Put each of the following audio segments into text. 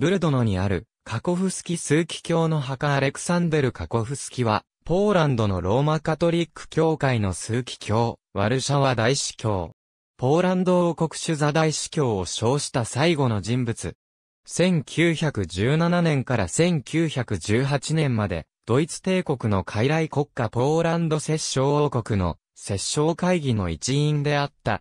ブルドノにあるカコフスキ数奇教の墓アレクサンデル・カコフスキは、ポーランドのローマカトリック教会の数奇教、ワルシャワ大司教。ポーランド王国主座大司教を称した最後の人物。1917年から1918年まで、ドイツ帝国の傀儡国家ポーランド摂政王国の摂政会議の一員であった。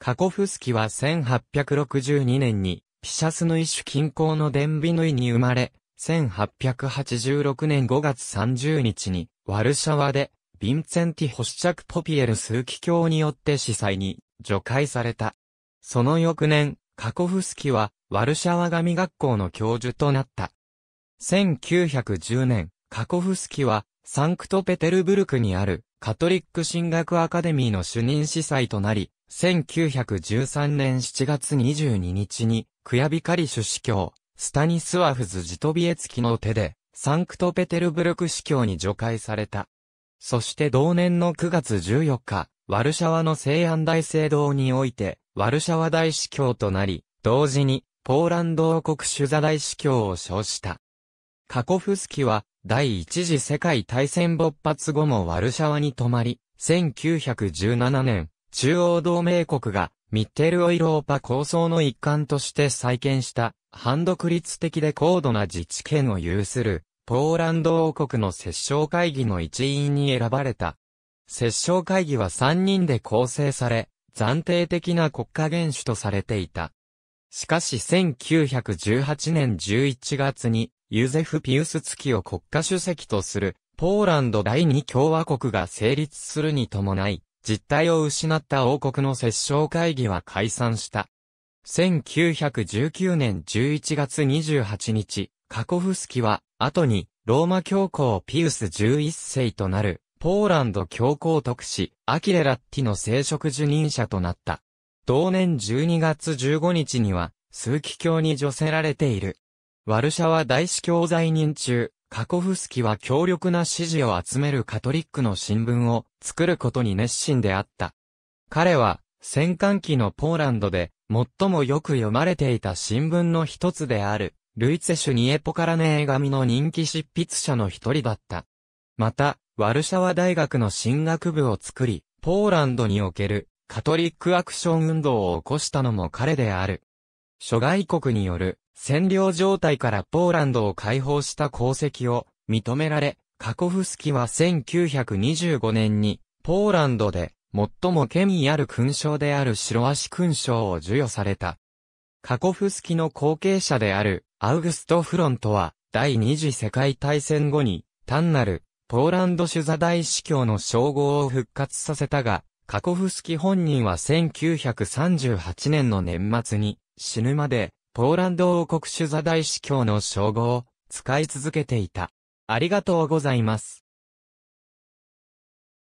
カコフスキは1862年にピシャスヌイ種近郊のデンビヌイに生まれ、1886年5月30日に、ワルシャワで、ヴィンツェンティ・ホシチャク・ポピエルーキ教によって司祭に除外された。その翌年、カコフスキは、ワルシャワ神学校の教授となった。1910年、カコフスキは、サンクトペテルブルクにある、カトリック神学アカデミーの主任司祭となり、1913年7月22日に、クヤビカリシュ司教、スタニスワフズ・ジトビエツキの手で、サンクトペテルブルク司教に除外された。そして同年の9月14日、ワルシャワの西安大聖堂において、ワルシャワ大司教となり、同時に、ポーランド王国主座大司教を称した。カコフスキは、第一次世界大戦勃発後もワルシャワに泊まり、1917年、中央同盟国がミッテルオイローパ構想の一環として再建した、反独立的で高度な自治権を有する、ポーランド王国の摂政会議の一員に選ばれた。摂政会議は3人で構成され、暫定的な国家元首とされていた。しかし1918年11月に、ユゼフ・ピウスツキを国家主席とする、ポーランド第二共和国が成立するに伴い、実態を失った王国の折衝会議は解散した。1919年11月28日、カコフスキは、後に、ローマ教皇ピウス11世となる、ポーランド教皇特使、アキレラッティの聖職受任者となった。同年12月15日には、枢機卿に除せられている。ワルシャワ大司教在任中、カコフスキは強力な支持を集めるカトリックの新聞を作ることに熱心であった。彼は、戦艦期のポーランドで、最もよく読まれていた新聞の一つである、ルイツェシュ・ニエポカラネ映画見の人気執筆者の一人だった。また、ワルシャワ大学の進学部を作り、ポーランドにおけるカトリックアクション運動を起こしたのも彼である。諸外国による占領状態からポーランドを解放した功績を認められ、カコフスキは1925年にポーランドで最も権威ある勲章である白足勲章を授与された。カコフスキの後継者であるアウグスト・フロントは第二次世界大戦後に単なるポーランド主座大司教の称号を復活させたが、カコフスキ本人は1938年の年末に死ぬまで、ポーランド王国主座大司教の称号を使い続けていた。ありがとうございます。